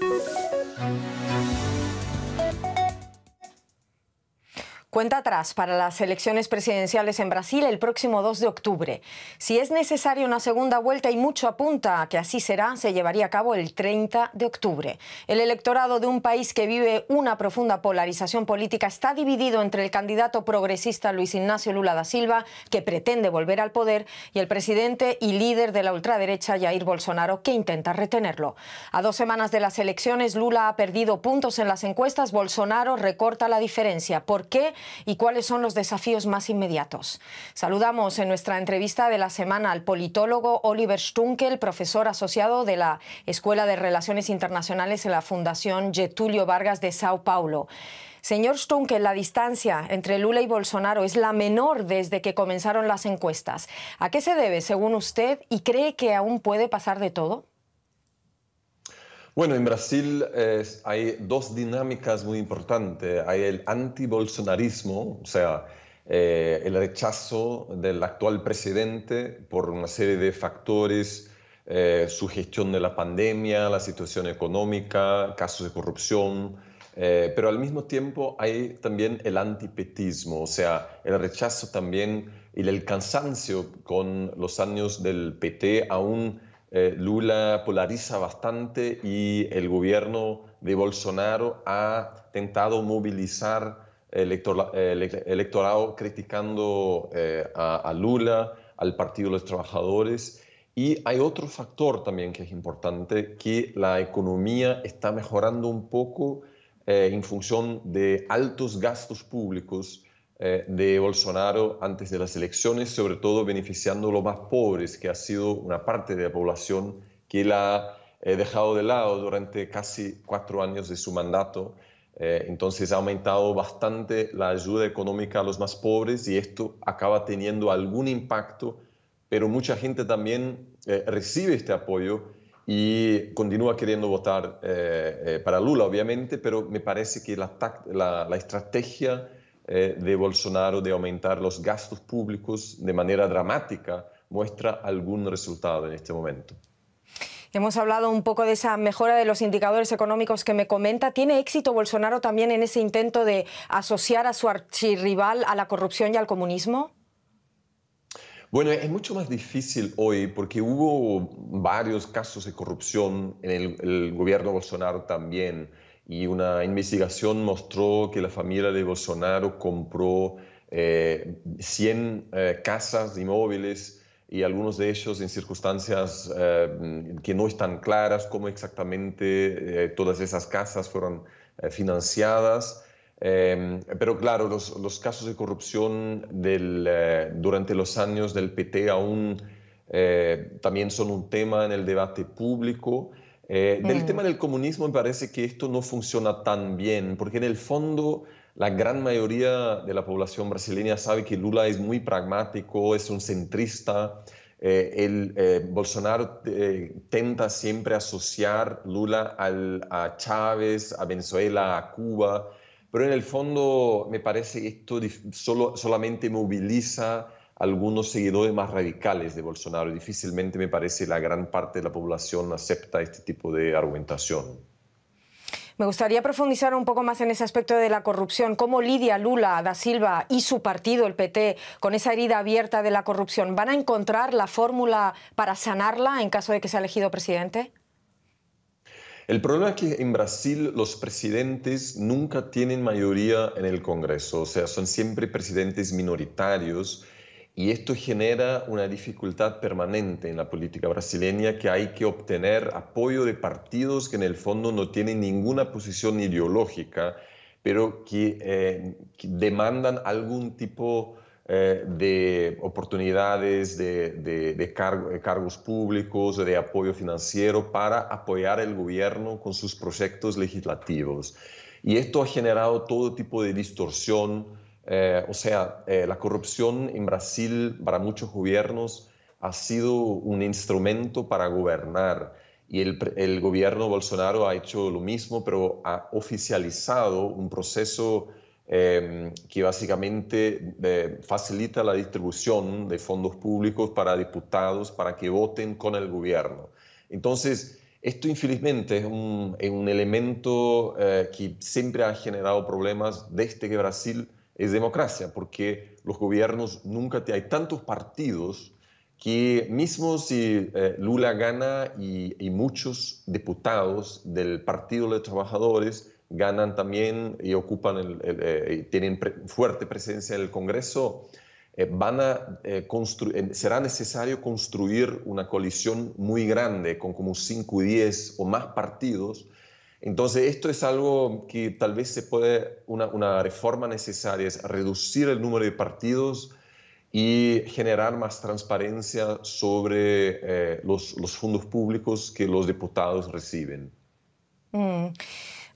Thank you. Cuenta atrás para las elecciones presidenciales en Brasil el próximo 2 de octubre. Si es necesaria una segunda vuelta y mucho apunta a que así será, se llevaría a cabo el 30 de octubre. El electorado de un país que vive una profunda polarización política está dividido entre el candidato progresista Luis Ignacio Lula da Silva, que pretende volver al poder, y el presidente y líder de la ultraderecha Jair Bolsonaro, que intenta retenerlo. A dos semanas de las elecciones, Lula ha perdido puntos en las encuestas, Bolsonaro recorta la diferencia. ¿Por qué? y cuáles son los desafíos más inmediatos. Saludamos en nuestra entrevista de la semana al politólogo Oliver Stunkel, profesor asociado de la Escuela de Relaciones Internacionales en la Fundación Getulio Vargas de Sao Paulo. Señor Stunkel, la distancia entre Lula y Bolsonaro es la menor desde que comenzaron las encuestas. ¿A qué se debe, según usted, y cree que aún puede pasar de todo? Bueno, en Brasil hay dos dinámicas muy importantes. Hay el antibolsonarismo, o sea, eh, el rechazo del actual presidente por una serie de factores, eh, su gestión de la pandemia, la situación económica, casos de corrupción, eh, pero al mismo tiempo hay también el antipetismo, o sea, el rechazo también y el cansancio con los años del PT aún eh, Lula polariza bastante y el gobierno de Bolsonaro ha intentado movilizar el electorado criticando eh, a, Lula, al Partido de los Trabajadores. Y hay otro factor también que es importante, que la economía está mejorando un poco eh, en función de altos gastos públicos eh, de Bolsonaro antes de las elecciones, sobre todo beneficiando a los más pobres, que ha sido una parte de la población que él ha eh, dejado de lado durante casi cuatro años de su mandato. Eh, entonces ha aumentado bastante la ayuda económica a los más pobres y esto acaba teniendo algún impacto, pero mucha gente también recibe este apoyo y continúa queriendo votar para Lula, obviamente, pero me parece que la, la, la estrategia eh, de Bolsonaro de aumentar los gastos públicos de manera dramática muestra algún resultado en este momento. Hemos hablado un poco de esa mejora de los indicadores económicos que me comenta. ¿Tiene éxito Bolsonaro también en ese intento de asociar a su archirrival a la corrupción y al comunismo? Bueno, es mucho más difícil hoy porque hubo varios casos de corrupción en el, el gobierno Bolsonaro también y una investigación mostró que la familia de Bolsonaro compró 100 eh, eh, casas casas inmóviles y algunos de ellos en circunstancias eh, que no están claras cómo exactamente todas esas casas fueron financiadas. pero claro, los, casos de corrupción del, durante los años del PT aún también son un tema en el debate público. Eh, del mm. tema del comunismo me parece que esto no funciona tan bien, porque en el fondo la gran mayoría de la población brasileña sabe que Lula es muy pragmático, es un centrista. el, eh, eh, Bolsonaro tenta siempre asociar Lula a Chávez, a Venezuela, a Cuba, pero en el fondo me parece que esto solamente moviliza algunos seguidores más radicales de Bolsonaro. Difícilmente me parece la gran parte de la población acepta este tipo de argumentación. Me gustaría profundizar un poco más en ese aspecto de la corrupción. ¿Cómo lidia Lula da Silva y su partido, el PT, con esa herida abierta de la corrupción? ¿Van a encontrar la fórmula para sanarla en caso de que sea elegido presidente? El problema es que en Brasil los presidentes nunca tienen mayoría en el Congreso, o sea, son siempre presidentes minoritarios y esto genera una dificultad permanente en la política brasileña que hay que obtener apoyo de partidos que en el fondo no tienen ninguna posición ideológica, pero que, eh, demandan algún tipo eh, de oportunidades, de, eh, cargos públicos, de apoyo financiero para apoyar el gobierno con sus proyectos legislativos. Y esto ha generado todo tipo de distorsión eh, o sea, eh, la corrupción en Brasil para muchos gobiernos ha sido un instrumento para gobernar y el, el gobierno Bolsonaro ha hecho lo mismo, pero ha oficializado un proceso em, que básicamente eh, facilita la distribución de fondos públicos para diputados para que voten con el gobierno. Entonces, esto infelizmente es un, elemento que siempre ha generado problemas desde que Brasil es democracia, porque los gobiernos nunca te, hay tantos partidos que mismo si eh, Lula gana y, muchos diputados del Partido de Trabajadores ganan también y ocupan eh, tienen fuerte presencia en el Congreso, eh, van a, será necesario construir una coalición muy grande con como 5 y 10 o más partidos entonces, esto es algo que tal vez se puede, una, reforma necesaria es reducir el número de partidos y generar más transparencia sobre eh, los, fondos públicos que los diputados reciben. Mm.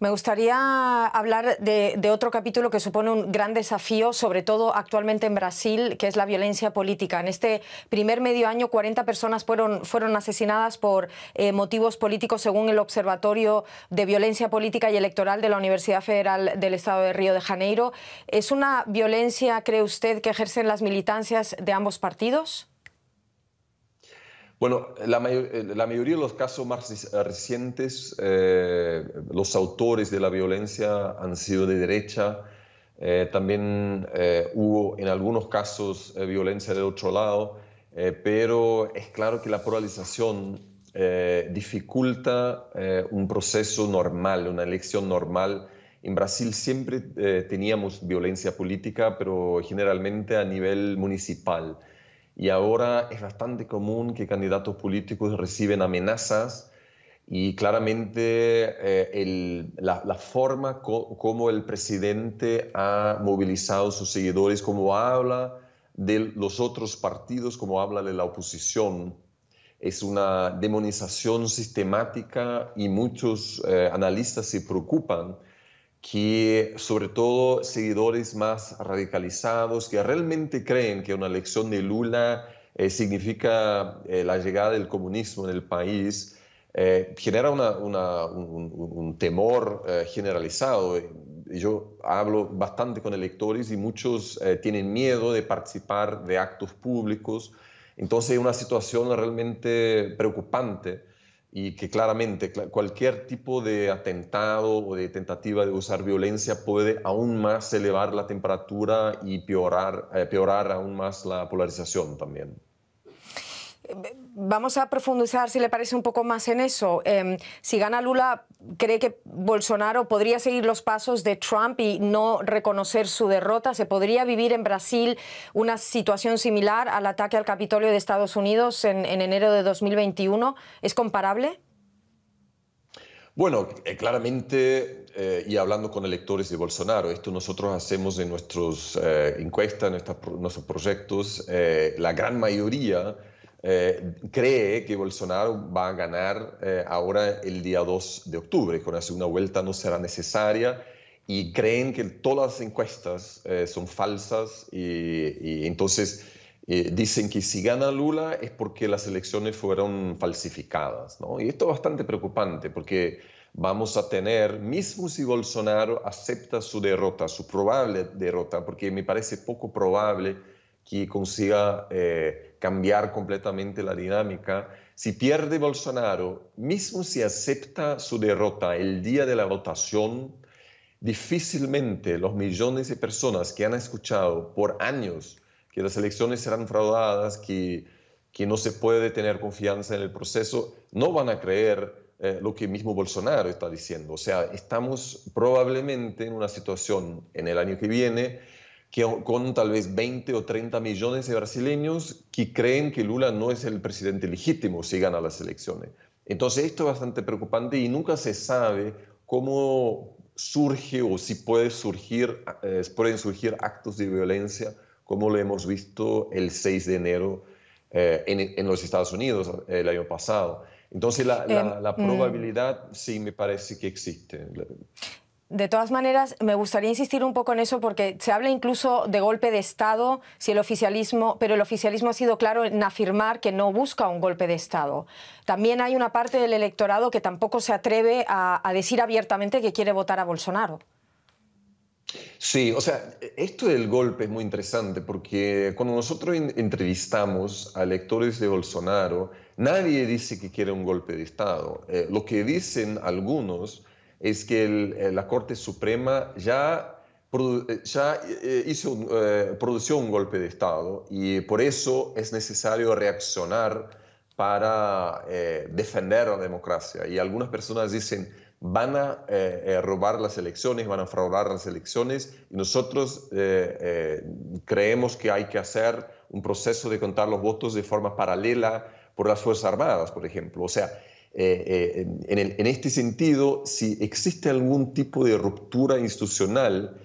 Me gustaría hablar de, otro capítulo que supone un gran desafío, sobre todo actualmente en Brasil, que es la violencia política. En este primer medio año, 40 personas fueron, asesinadas por eh, motivos políticos, según el Observatorio de Violencia Política y Electoral de la Universidad Federal del Estado de Río de Janeiro. ¿Es una violencia, cree usted, que ejercen las militancias de ambos partidos? Bueno, eh, la, mayoría de los casos más eh, recientes, eh, los autores de la violencia han sido de derecha. también hubo en algunos casos violencia del otro lado, pero es claro que la polarización dificulta un proceso normal, una elección normal. En Brasil siempre teníamos violencia política, pero generalmente a nivel municipal y ahora es bastante común que candidatos políticos reciben amenazas y claramente eh, la, forma como el presidente ha movilizado a sus seguidores, como habla de los otros partidos, como habla de la oposición, es una demonización sistemática y muchos eh, analistas se preocupan que sobre todo seguidores más radicalizados que realmente creen que una elección de Lula eh, significa eh, la llegada del comunismo en el país, eh, genera un, temor generalizado. Yo hablo bastante con electores y muchos tienen miedo de participar de actos públicos. Entonces es una situación realmente preocupante y que claramente cualquier tipo de atentado o de tentativa de usar violencia puede aún más elevar la temperatura y peorar, eh, aún más la polarización también. Vamos a profundizar, si le parece, un poco más en eso. Em, si gana Lula, ¿cree que Bolsonaro podría seguir los pasos de Trump y no reconocer su derrota? ¿Se podría vivir en Brasil una situación similar al ataque al Capitolio de Estados Unidos en, enero de 2021? ¿Es comparable? Bueno, eh, claramente, eh, y hablando con electores de Bolsonaro, esto nosotros hacemos en nuestras eh, encuestas, en nuestros proyectos, la gran mayoría eh, cree que Bolsonaro va a ganar eh, ahora el día 2 de octubre, con la una vuelta no será necesaria y creen que todas las encuestas eh, son falsas y, entonces dicen que si gana Lula es porque las elecciones fueron falsificadas. ¿no? Y esto es bastante preocupante porque vamos a tener, mismo si Bolsonaro acepta su derrota, su probable derrota, porque me parece poco probable que consiga... Eh, cambiar completamente la dinámica. Si pierde Bolsonaro, mismo si acepta su derrota el día de la votación, difícilmente los millones de personas que han escuchado por años que las elecciones serán fraudadas, que, que no se puede tener confianza en el proceso, no van a creer eh, lo que mismo Bolsonaro está diciendo. O sea, estamos probablemente en una situación en el año que viene con tal vez 20 o 30 millones de brasileños que creen que Lula no es el presidente legítimo si gana las elecciones. Entonces esto es bastante preocupante y nunca se sabe cómo surge o si puede surgir, eh, pueden surgir actos de violencia como lo hemos visto el 6 de enero eh, en, los Estados Unidos el año pasado. Entonces la, em, mm. probabilidad sí me parece que existe. De todas maneras, me gustaría insistir un poco en eso porque se habla incluso de golpe de Estado, si el oficialismo, pero el oficialismo ha sido claro en afirmar que no busca un golpe de Estado. También hay una parte del electorado que tampoco se atreve a, decir abiertamente que quiere votar a Bolsonaro. Sí, o sea, esto del golpe es muy interesante porque cuando nosotros entrevistamos a electores de Bolsonaro, nadie dice que quiere un golpe de Estado. Eh, lo que dicen algunos es que eh, la Corte Suprema ya eh, ya eh, hizo, un golpe de Estado y por eso es necesario reaccionar para defender la democracia. Y algunas personas dicen, van a robar las elecciones, van a fraudar las elecciones, y nosotros creemos que hay que hacer un proceso de contar los votos de forma paralela por las Fuerzas Armadas, por ejemplo. O sea, eh, en, en, este sentido, si existe algún tipo de ruptura institucional,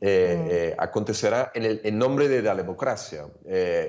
eh, mm. eh, acontecerá en, el, nombre de la democracia.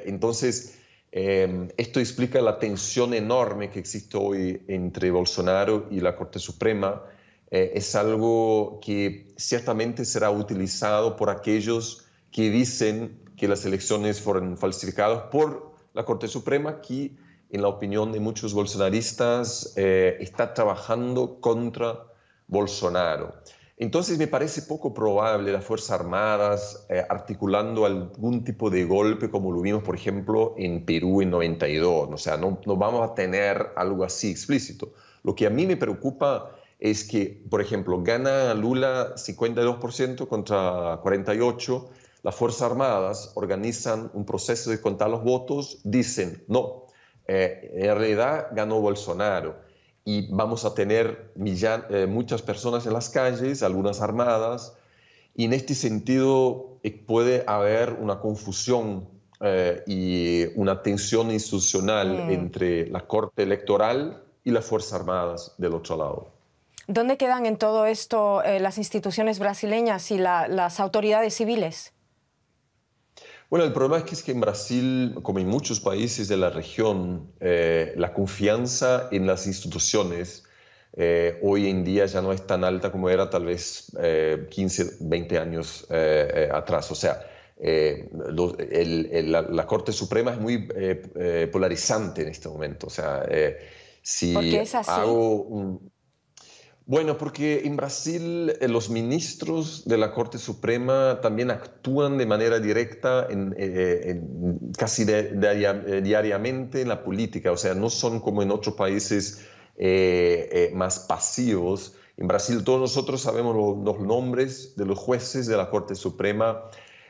entonces, em, esto explica la tensión enorme que existe hoy entre Bolsonaro y la Corte Suprema. es algo que ciertamente será utilizado por aquellos que dicen que las elecciones fueron falsificadas por la Corte Suprema, que en la opinión de muchos bolsonaristas, eh, está trabajando contra Bolsonaro. Entonces me parece poco probable las Fuerzas Armadas eh, articulando algún tipo de golpe como lo vimos, por ejemplo, en Perú en 92. O sea, no, no vamos a tener algo así explícito. Lo que a mí me preocupa es que, por ejemplo, gana Lula 52% contra 48%, las Fuerzas Armadas organizan un proceso de contar los votos, dicen, no, eh, en realidad ganó Bolsonaro y vamos a tener eh, muchas personas en las calles, algunas armadas, y en este sentido eh, puede haber una confusión y una tensión institucional mm. entre la Corte Electoral y las Fuerzas Armadas del otro lado. ¿Dónde quedan en todo esto las instituciones brasileñas y las autoridades civiles? Bueno, el problema es que, en Brasil, como en muchos países de la región, eh, la confianza en las instituciones eh, hoy en día ya no es tan alta como era tal vez 15, eh, 20 años atrás. O sea, la, Corte Suprema es muy polarizante en este momento. O sea, si hago bueno, porque en Brasil eh, los ministros de la Corte Suprema también actúan de manera directa eh, casi eh, diariamente en la política, o sea, no son como en otros países más pasivos. En Brasil todos nosotros sabemos los nombres de los jueces de la Corte Suprema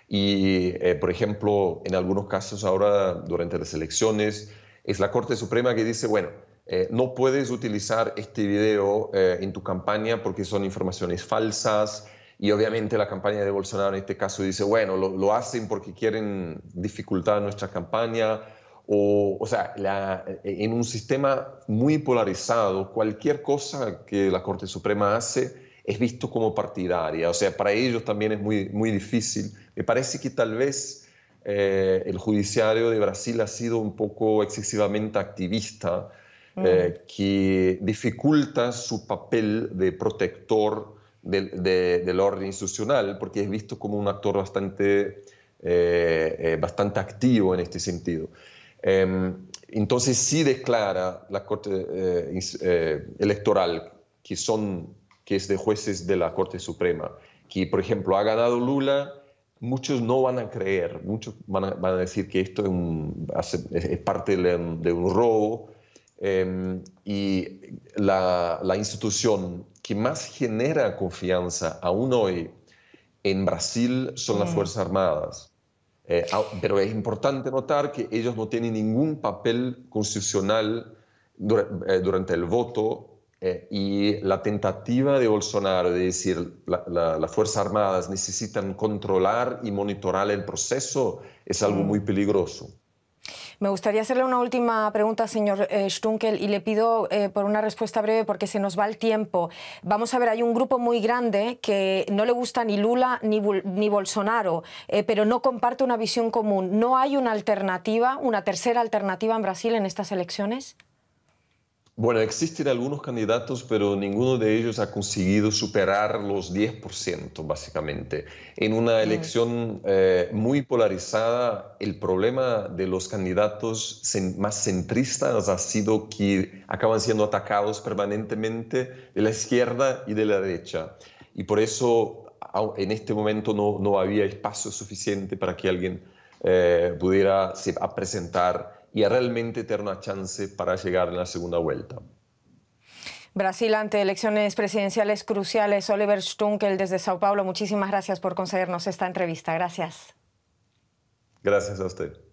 y, por ejemplo, en algunos casos ahora durante las elecciones es la Corte Suprema que dice, bueno, eh, no puedes utilizar este video eh, en tu campaña porque son informaciones falsas. Y obviamente la campaña de Bolsonaro en este caso dice, bueno, lo, hacen porque quieren dificultar nuestra campaña. O, o sea, en un sistema muy polarizado, cualquier cosa que la Corte Suprema hace es visto como partidaria. O sea, para ellos también es muy, muy difícil. Me parece que tal vez eh, el judiciario de Brasil ha sido un poco excesivamente activista Ah. Eh, que dificulta su papel de protector del, del, orden institucional, porque es visto como un actor bastante, eh, eh, bastante activo en este sentido. Em, entonces si declara la Corte Electoral que, son, que es de jueces de la Corte Suprema, que por ejemplo ha ganado Lula, muchos no van a creer, muchos van a, decir que esto es, es parte de un, robo Em, y la, institución que más genera confianza aún hoy en Brasil son las mm. Fuerzas Armadas. Eh, pero es importante notar que ellos no tienen ningún papel constitucional eh, durante, el voto eh, y la tentativa de Bolsonaro de decir la, las Fuerzas Armadas necesitan controlar y monitorar el proceso es algo mm. muy peligroso. Me gustaría hacerle una última pregunta, señor eh, Stunkel, y le pido eh, por una respuesta breve porque se nos va el tiempo. Vamos a ver, hay un grupo muy grande que no le gusta ni Lula ni, Bolsonaro, eh, pero no comparte una visión común. ¿No hay una alternativa, una tercera alternativa en Brasil en estas elecciones? Bueno, existen algunos candidatos, pero ninguno de ellos ha conseguido superar los 10%, básicamente. En una elección eh, muy polarizada, el problema de los candidatos más centristas ha sido que acaban siendo atacados permanentemente de la izquierda y de la derecha. Y por eso en este momento no, no había espacio suficiente para que alguien eh, pudiera se, presentar y a realmente tener una chance para llegar en la segunda vuelta. Brasil ante elecciones presidenciales cruciales. Oliver Stunkel desde Sao Paulo, muchísimas gracias por concedernos esta entrevista. Gracias. Gracias a usted.